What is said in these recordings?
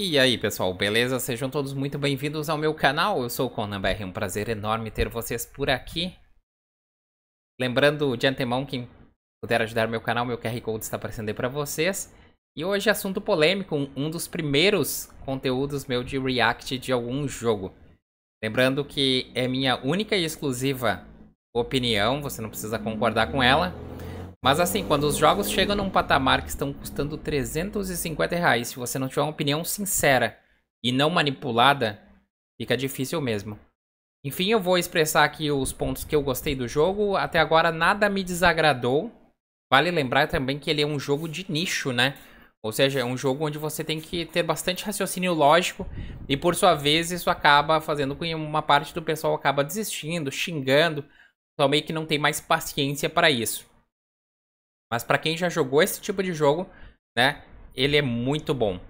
E aí pessoal, beleza? Sejam todos muito bem-vindos ao meu canal, eu sou o ConanBR, um prazer enorme ter vocês por aqui. Lembrando de antemão, quem puder ajudar meu canal, meu QR Code está aparecendo aí para vocês. E hoje assunto polêmico, um dos primeiros conteúdos meu de react de algum jogo. Lembrando que é minha única e exclusiva opinião, você não precisa concordar com ela. Mas assim, quando os jogos chegam num patamar que estão custando 350 reais, se você não tiver uma opinião sincera e não manipulada, fica difícil mesmo. Enfim, eu vou expressar aqui os pontos que eu gostei do jogo. Até agora nada me desagradou. Vale lembrar também que ele é um jogo de nicho, né? Ou seja, é um jogo onde você tem que ter bastante raciocínio lógico e por sua vez isso acaba fazendo com que uma parte do pessoal acaba desistindo, xingando, só meio que não tem mais paciência para isso. Mas para quem já jogou esse tipo de jogo, né? Ele é muito bom.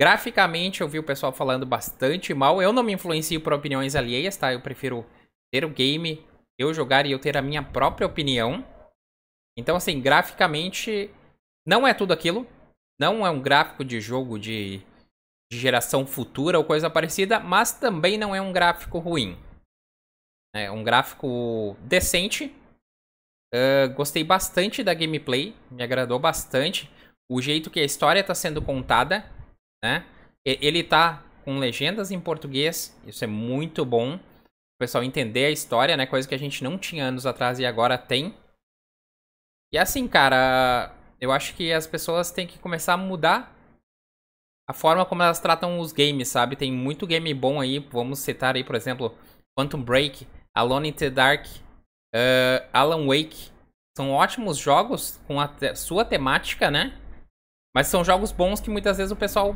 Graficamente, eu vi o pessoal falando bastante mal. Eu não me influencio por opiniões alheias, tá? Eu prefiro ter o game, eu jogar e eu ter a minha própria opinião. Então, assim, graficamente, não é tudo aquilo. Não é um gráfico de jogo de, de geração futura ou coisa parecida, mas também não é um gráfico ruim. É um gráfico decente, ah, gostei bastante da gameplay, me agradou bastante. O jeito que a história está sendo contada, né? Ele tá com legendas em português, isso é muito bom. O pessoal entender a história, né? Coisa que a gente não tinha anos atrás e agora tem. E assim, cara, eu acho que as pessoas têm que começar a mudar a forma como elas tratam os games, sabe? Tem muito game bom aí. Vamos citar aí, por exemplo, Quantum Break, Alone in the Dark, Uh, Alan Wake. São ótimos jogos com a te sua temática, né? Mas são jogos bons que muitas vezes o pessoal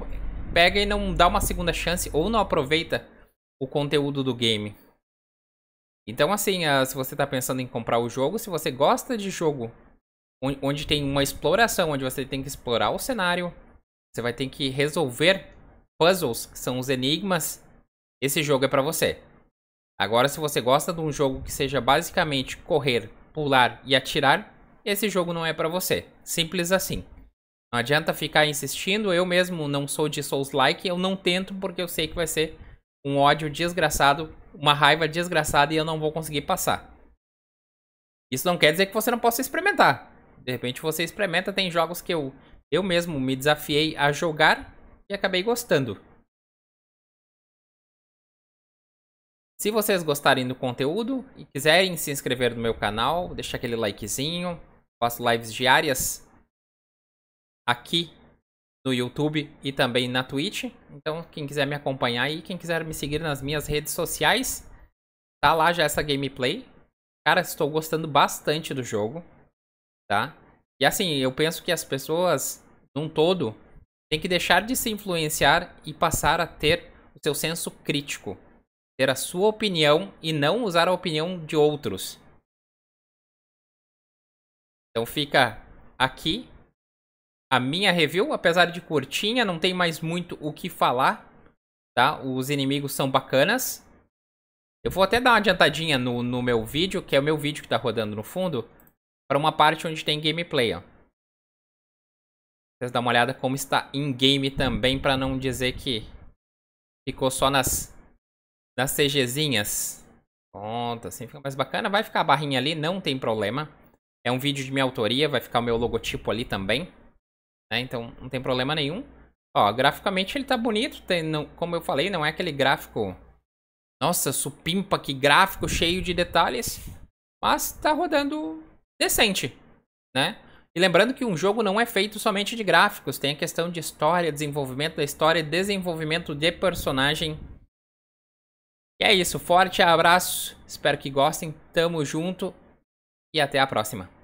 pega e não dá uma segunda chance ou não aproveita o conteúdo do game. Então, assim, uh, se você está pensando em comprar o jogo, se você gosta de jogo onde, onde tem uma exploração, onde você tem que explorar o cenário, você vai ter que resolver puzzles, que são os enigmas, esse jogo é para você. Agora, se você gosta de um jogo que seja basicamente correr, pular e atirar, esse jogo não é para você. Simples assim. Não adianta ficar insistindo, eu mesmo não sou de Souls-like, eu não tento porque eu sei que vai ser um ódio desgraçado, uma raiva desgraçada e eu não vou conseguir passar. Isso não quer dizer que você não possa experimentar. De repente você experimenta, tem jogos que eu, eu mesmo me desafiei a jogar e acabei gostando. Se vocês gostarem do conteúdo e quiserem se inscrever no meu canal, deixa aquele likezinho. Faço lives diárias aqui no YouTube e também na Twitch. Então, quem quiser me acompanhar e quem quiser me seguir nas minhas redes sociais, tá lá já essa gameplay. Cara, estou gostando bastante do jogo, tá? E assim, eu penso que as pessoas, num todo, têm que deixar de se influenciar e passar a ter o seu senso crítico ter a sua opinião e não usar a opinião de outros. Então fica aqui a minha review, apesar de curtinha, não tem mais muito o que falar, tá? Os inimigos são bacanas. Eu vou até dar uma adiantadinha no, no meu vídeo, que é o meu vídeo que está rodando no fundo, para uma parte onde tem gameplay, ó. Vocês dão uma olhada como está em game também, para não dizer que ficou só nas das CGzinhas. Pronto, assim fica mais bacana. Vai ficar a barrinha ali, não tem problema. É um vídeo de minha autoria, vai ficar o meu logotipo ali também. Né? Então não tem problema nenhum. Ó, graficamente ele tá bonito, tem, não, como eu falei, não é aquele gráfico... Nossa, supimpa, que gráfico cheio de detalhes. Mas tá rodando decente, né? E lembrando que um jogo não é feito somente de gráficos, tem a questão de história, desenvolvimento da história, desenvolvimento de personagem e é isso, forte abraço, espero que gostem, tamo junto e até a próxima.